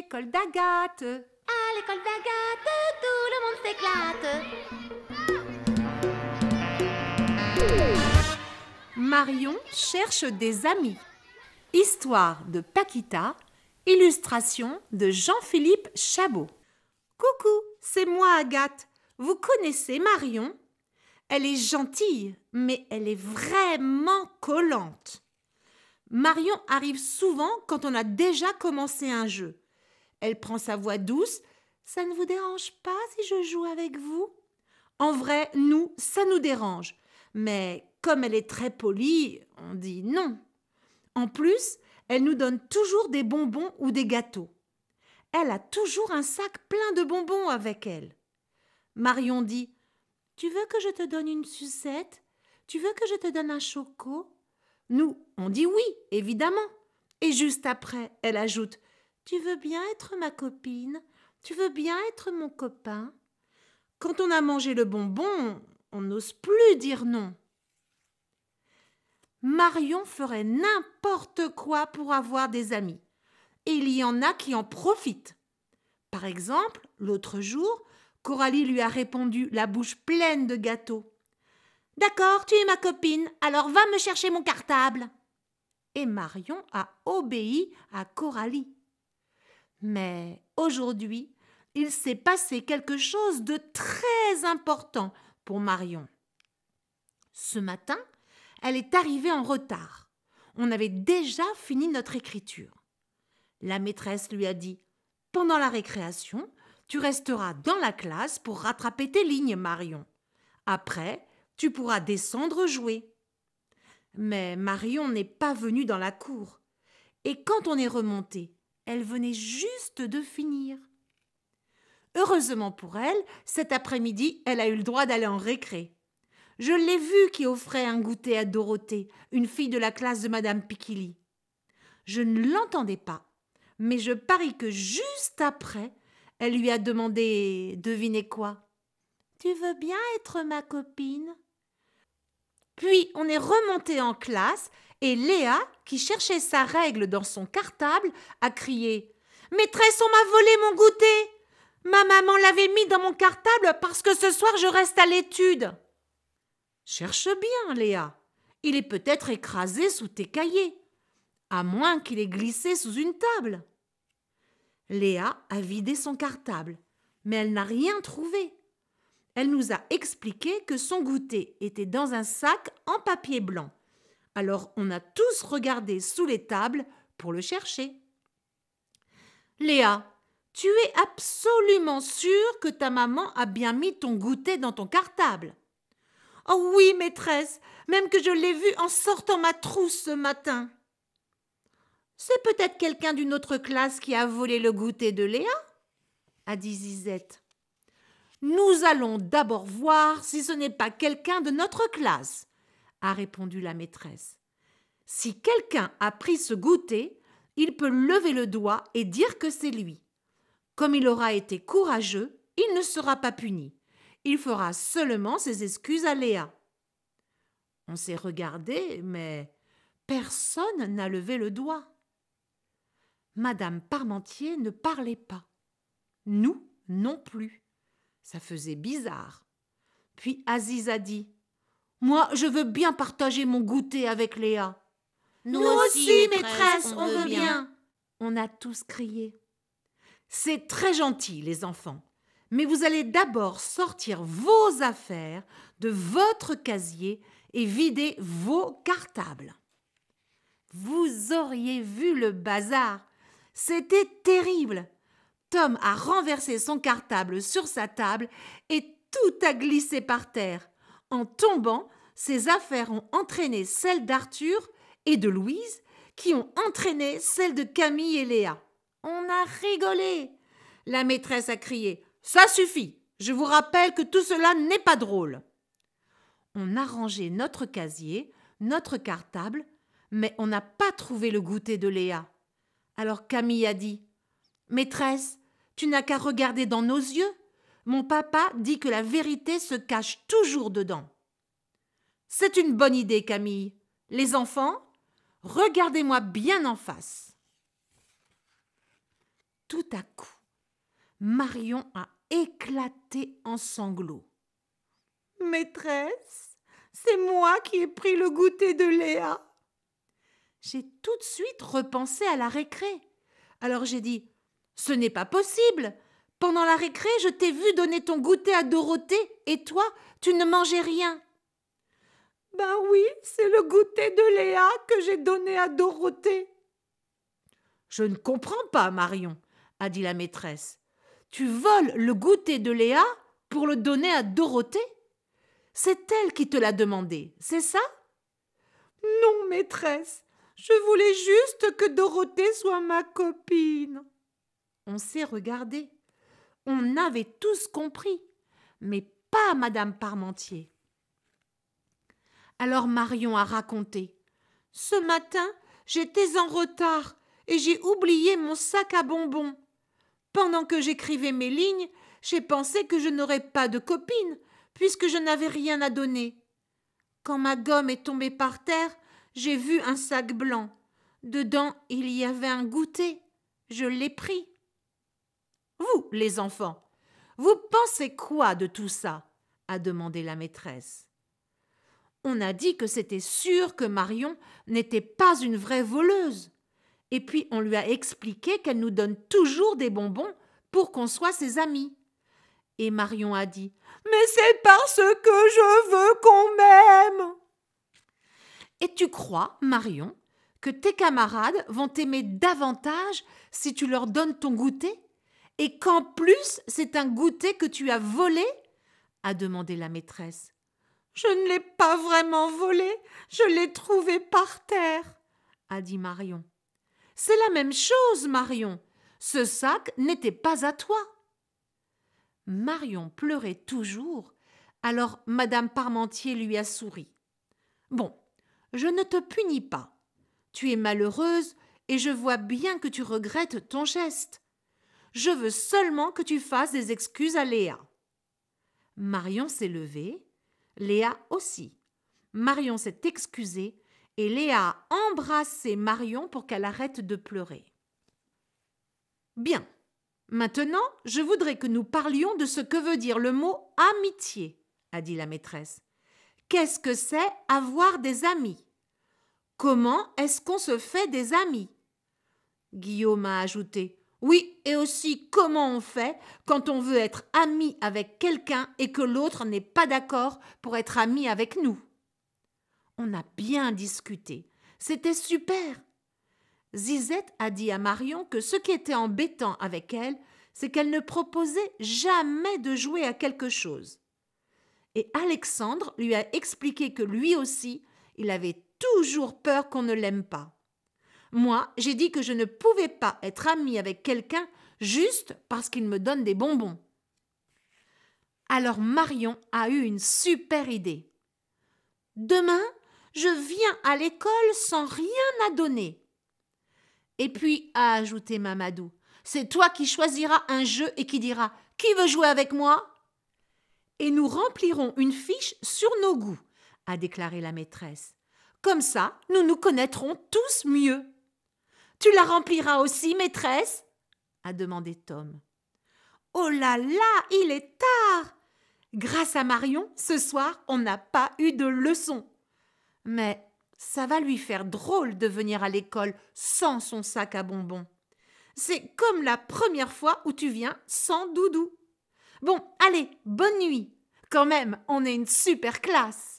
l'école d'Agathe. À l'école d'Agathe, tout le monde s'éclate. Marion cherche des amis. Histoire de Paquita, illustration de Jean-Philippe Chabot. Coucou, c'est moi Agathe. Vous connaissez Marion Elle est gentille, mais elle est vraiment collante. Marion arrive souvent quand on a déjà commencé un jeu. Elle prend sa voix douce. Ça ne vous dérange pas si je joue avec vous En vrai, nous, ça nous dérange. Mais comme elle est très polie, on dit non. En plus, elle nous donne toujours des bonbons ou des gâteaux. Elle a toujours un sac plein de bonbons avec elle. Marion dit Tu veux que je te donne une sucette Tu veux que je te donne un choco Nous, on dit oui, évidemment. Et juste après, elle ajoute tu veux bien être ma copine Tu veux bien être mon copain Quand on a mangé le bonbon, on n'ose plus dire non. Marion ferait n'importe quoi pour avoir des amis. Et il y en a qui en profitent. Par exemple, l'autre jour, Coralie lui a répondu, la bouche pleine de gâteaux. D'accord, tu es ma copine, alors va me chercher mon cartable. Et Marion a obéi à Coralie. Mais aujourd'hui, il s'est passé quelque chose de très important pour Marion. Ce matin, elle est arrivée en retard. On avait déjà fini notre écriture. La maîtresse lui a dit Pendant la récréation, tu resteras dans la classe pour rattraper tes lignes, Marion. Après, tu pourras descendre jouer. Mais Marion n'est pas venue dans la cour. Et quand on est remonté, elle venait juste de finir. Heureusement pour elle, cet après-midi, elle a eu le droit d'aller en récré. Je l'ai vue qui offrait un goûter à Dorothée, une fille de la classe de Madame Piquilly. Je ne l'entendais pas, mais je parie que juste après, elle lui a demandé Devinez quoi Tu veux bien être ma copine Puis on est remonté en classe et Léa, qui cherchait sa règle dans son cartable, a crié Maîtresse, on m'a volé mon goûter Ma maman l'avait mis dans mon cartable parce que ce soir je reste à l'étude. Cherche bien, Léa. Il est peut-être écrasé sous tes cahiers, à moins qu'il ait glissé sous une table. Léa a vidé son cartable, mais elle n'a rien trouvé. Elle nous a expliqué que son goûter était dans un sac en papier blanc alors on a tous regardé sous les tables pour le chercher. Léa, tu es absolument sûre que ta maman a bien mis ton goûter dans ton cartable. Oh oui, maîtresse, même que je l'ai vu en sortant ma trousse ce matin. C'est peut-être quelqu'un d'une autre classe qui a volé le goûter de Léa, a dit Zizette. Nous allons d'abord voir si ce n'est pas quelqu'un de notre classe, a répondu la maîtresse. Si quelqu'un a pris ce goûter, il peut lever le doigt et dire que c'est lui. Comme il aura été courageux, il ne sera pas puni. Il fera seulement ses excuses à Léa. On s'est regardé, mais personne n'a levé le doigt. Madame Parmentier ne parlait pas. Nous non plus. Ça faisait bizarre. Puis Aziz a dit moi, je veux bien partager mon goûter avec Léa. Nous, aussi, maîtresse, on, veut bien. On a tous crié. C'est très gentil, les enfants. Mais vous allez d'abord sortir vos affaires de votre casier et vider vos cartables. Vous auriez vu le bazar. C'était terrible. Tom a renversé son cartable sur sa table et tout a glissé par terre. En tombant, ces affaires ont entraîné celles d'Arthur et de Louise, qui ont entraîné celles de Camille et Léa. On a rigolé. La maîtresse a crié. Ça suffit. Je vous rappelle que tout cela n'est pas drôle. On a rangé notre casier, notre cartable, mais on n'a pas trouvé le goûter de Léa. Alors Camille a dit. Maîtresse, tu n'as qu'à regarder dans nos yeux. Mon papa dit que la vérité se cache toujours dedans. C'est une bonne idée, Camille. Les enfants, regardez-moi bien en face. Tout à coup, Marion a éclaté en sanglots. Maîtresse, c'est moi qui ai pris le goûter de Léa. J'ai tout de suite repensé à la récré. Alors j'ai dit Ce n'est pas possible. Pendant la récré, je t'ai vu donner ton goûter à Dorothée, et toi, tu ne mangeais rien. Ben oui, c'est le goûter de Léa que j'ai donné à Dorothée. Je ne comprends pas, Marion, a dit la maîtresse. Tu voles le goûter de Léa pour le donner à Dorothée C'est elle qui te l'a demandé, c'est ça Non, maîtresse, je voulais juste que Dorothée soit ma copine. On s'est regardé on avait tous compris, mais pas Madame Parmentier. Alors Marion a raconté. Ce matin, j'étais en retard et j'ai oublié mon sac à bonbons. Pendant que j'écrivais mes lignes, j'ai pensé que je n'aurais pas de copine, puisque je n'avais rien à donner. Quand ma gomme est tombée par terre, j'ai vu un sac blanc. Dedans, il y avait un goûter. Je l'ai pris. Vous, les enfants, vous pensez quoi de tout ça a demandé la maîtresse. On a dit que c'était sûr que Marion n'était pas une vraie voleuse. Et puis on lui a expliqué qu'elle nous donne toujours des bonbons pour qu'on soit ses amis. Et Marion a dit Mais c'est parce que je veux qu'on m'aime Et tu crois, Marion, que tes camarades vont t'aimer davantage si tu leur donnes ton goûter et qu'en plus c'est un goûter que tu as volé a demandé la maîtresse. Je ne l'ai pas vraiment volé, je l'ai trouvé par terre, a dit Marion. C'est la même chose, Marion. Ce sac n'était pas à toi. Marion pleurait toujours, alors madame Parmentier lui a souri. Bon, je ne te punis pas. Tu es malheureuse, et je vois bien que tu regrettes ton geste. Je veux seulement que tu fasses des excuses à Léa. Marion s'est levée, Léa aussi. Marion s'est excusée et Léa a embrassé Marion pour qu'elle arrête de pleurer. Bien. Maintenant, je voudrais que nous parlions de ce que veut dire le mot amitié, a dit la maîtresse. Qu'est-ce que c'est avoir des amis Comment est-ce qu'on se fait des amis Guillaume a ajouté oui, et aussi comment on fait quand on veut être ami avec quelqu'un et que l'autre n'est pas d'accord pour être ami avec nous. On a bien discuté. C'était super. Zizette a dit à Marion que ce qui était embêtant avec elle, c'est qu'elle ne proposait jamais de jouer à quelque chose. Et Alexandre lui a expliqué que lui aussi, il avait toujours peur qu'on ne l'aime pas. Moi, j'ai dit que je ne pouvais pas être amie avec quelqu'un juste parce qu'il me donne des bonbons. Alors Marion a eu une super idée. Demain, je viens à l'école sans rien à donner. Et puis, a ajouté Mamadou, c'est toi qui choisiras un jeu et qui dira Qui veut jouer avec moi Et nous remplirons une fiche sur nos goûts, a déclaré la maîtresse. Comme ça, nous nous connaîtrons tous mieux. Tu la rempliras aussi, maîtresse a demandé Tom. Oh là là, il est tard Grâce à Marion, ce soir, on n'a pas eu de leçon. Mais ça va lui faire drôle de venir à l'école sans son sac à bonbons. C'est comme la première fois où tu viens sans doudou. Bon, allez, bonne nuit. Quand même, on est une super classe.